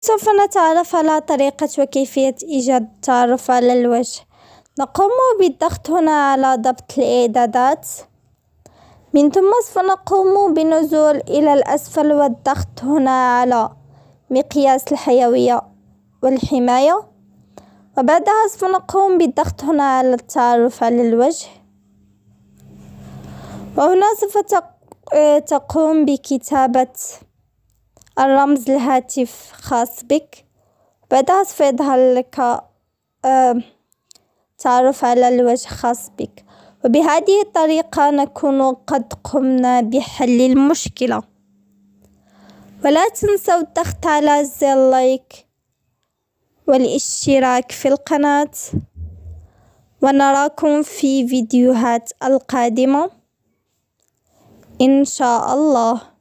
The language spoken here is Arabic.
سوف نتعرف على طريقة وكيفية إيجاد التعرف على الوجه نقوم بالضغط هنا على ضبط الإعدادات من ثم سنقوم بنزول إلى الأسفل والضغط هنا على مقياس الحيوية والحماية وبعدها سنقوم بالضغط هنا على التعرف على الوجه وهنا سوف تقوم بكتابة الرمز الهاتف خاص بك بعدها سيظهر لك تعرف على الوجه خاص بك وبهذه الطريقة نكون قد قمنا بحل المشكلة ولا تنسوا الضغط على زر لايك والاشتراك في القناة ونراكم في فيديوهات القادمة إن شاء الله